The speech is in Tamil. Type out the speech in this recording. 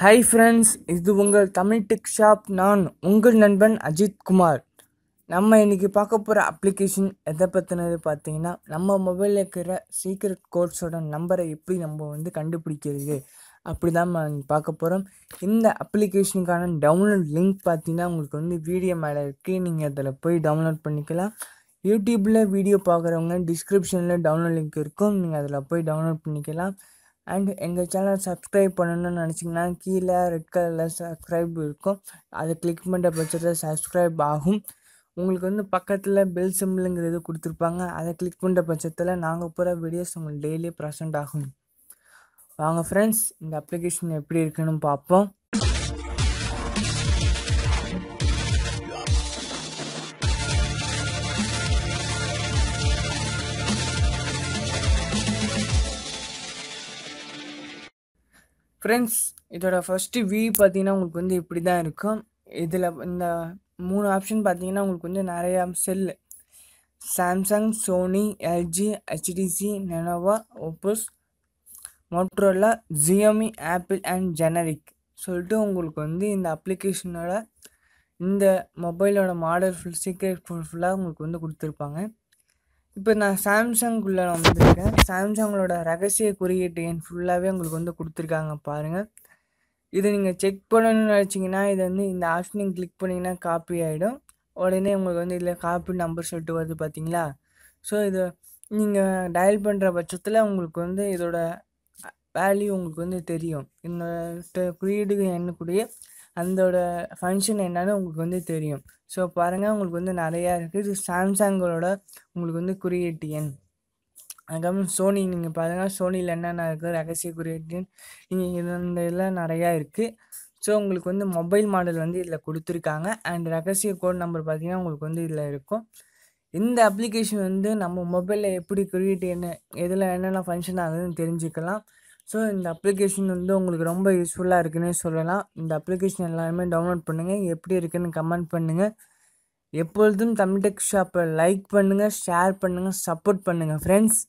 ஹாய் ஃப்ரெண்ட்ஸ் இது உங்கள் தமிழ் டெக் ஷாப் நான் உங்கள் நண்பன் அஜித் குமார் நம்ம இன்றைக்கி பார்க்க போகிற அப்ளிகேஷன் எதை பற்றினது பார்த்தீங்கன்னா நம்ம மொபைலில் இருக்கிற சீக்ரெட் கோட்ஸோட நம்பரை எப்படி நம்ம வந்து கண்டுபிடிக்கிறது அப்படி தான் பார்க்க போகிறோம் இந்த அப்ளிகேஷனுக்கான டவுன்லோட் லிங்க் பார்த்தீங்கன்னா உங்களுக்கு வந்து வீடியோ மேலே இருக்குது நீங்கள் அதில் போய் டவுன்லோட் பண்ணிக்கலாம் யூடியூப்பில் வீடியோ பார்க்குறவங்க டிஸ்கிரிப்ஷனில் டவுன்லோட் லிங்க் இருக்கும் நீங்கள் அதில் போய் டவுன்லோட் பண்ணிக்கலாம் அண்ட் எங்கள் சேனல் சப்ஸ்கிரைப் பண்ணணும்னு நினச்சிங்கன்னா கீழே ரெட் கலரில் சப்ஸ்கிரைப் இருக்கும் அதை கிளிக் பண்ணுற பட்சத்தில் சப்ஸ்கிரைப் ஆகும் உங்களுக்கு வந்து பக்கத்தில் பெல் சிம்பிளுங்கிறது கொடுத்துருப்பாங்க அதை கிளிக் பண்ணுற பட்சத்தில் நாங்கள் போகிற வீடியோஸ் உங்களுக்கு டெய்லி ப்ரெசண்ட் ஆகும் வாங்க ஃப்ரெண்ட்ஸ் இந்த அப்ளிகேஷன் எப்படி இருக்குன்னு பார்ப்போம் ஃப்ரெண்ட்ஸ் இதோட ஃபஸ்ட்டு வி பார்த்தீங்கன்னா உங்களுக்கு வந்து இப்படி தான் இருக்கும் இதில் இந்த மூணு ஆப்ஷன் பார்த்தீங்கன்னா உங்களுக்கு வந்து நிறையா cell Samsung Sony LG HTC Lenovo Oppos Motorola Xiaomi Apple and generic சொல்லிட்டு உங்களுக்கு வந்து இந்த அப்ளிகேஷனோட இந்த மொபைலோட மாடல் ஃபுல் சீக்ரெட் ஃபுல்லாக உங்களுக்கு வந்து கொடுத்துருப்பாங்க இப்போ நான் சாம்சங்குள்ள வந்திருக்கேன் சாம்சங்களோட ரகசிய குறியீட்டு எண் ஃபுல்லாகவே உங்களுக்கு வந்து கொடுத்துருக்காங்க பாருங்கள் இது நீங்கள் செக் பண்ணணும்னு நினச்சிங்கன்னா இது வந்து இந்த ஆப்ஷனையும் கிளிக் பண்ணிங்கன்னா காப்பி ஆகிடும் உடனே உங்களுக்கு வந்து இதில் காப்பி நம்பர் சொல்லிட்டு வருது பார்த்தீங்களா ஸோ இது நீங்கள் டயல் பண்ணுற பட்சத்தில் உங்களுக்கு வந்து இதோட வேல்யூ உங்களுக்கு வந்து தெரியும் இந்த குறியீடு எண்ணுக்குரிய அந்தோட ஃபங்க்ஷன் என்னன்னு உங்களுக்கு வந்து தெரியும் ஸோ பாருங்கள் உங்களுக்கு வந்து நிறையா இருக்குது இது சாம்சங்களோட உங்களுக்கு வந்து குறியீட்டு எண் அதுக்கப்புறம் சோனி நீங்கள் பாருங்கள் சோனியில் என்னென்ன இருக்குது ரகசிய குறியீட்டு எண் நீங்கள் இந்த இதெல்லாம் நிறையா இருக்குது ஸோ உங்களுக்கு வந்து மொபைல் மாடல் வந்து இதில் கொடுத்துருக்காங்க அண்ட் ரகசிய கோட் நம்பர் பார்த்தீங்கன்னா உங்களுக்கு வந்து இதில் இருக்கும் இந்த அப்ளிகேஷன் வந்து நம்ம மொபைலில் எப்படி குறியீட்டு என்ன எதில் என்னென்ன ஃபங்க்ஷன் ஆகுதுன்னு தெரிஞ்சுக்கலாம் ஸோ இந்த அப்ளிகேஷன் வந்து உங்களுக்கு ரொம்ப யூஸ்ஃபுல்லாக இருக்குன்னு சொல்லலாம் இந்த அப்ளிகேஷன் எல்லாருமே டவுன்லோட் பண்ணுங்கள் எப்படி இருக்குதுன்னு கமெண்ட் பண்ணுங்கள் எப்பொழுதும் தமிழ் டெக் ஷாப்பை லைக் பண்ணுங்கள் ஷேர் பண்ணுங்கள் சப்போர்ட் பண்ணுங்கள் ஃப்ரெண்ட்ஸ்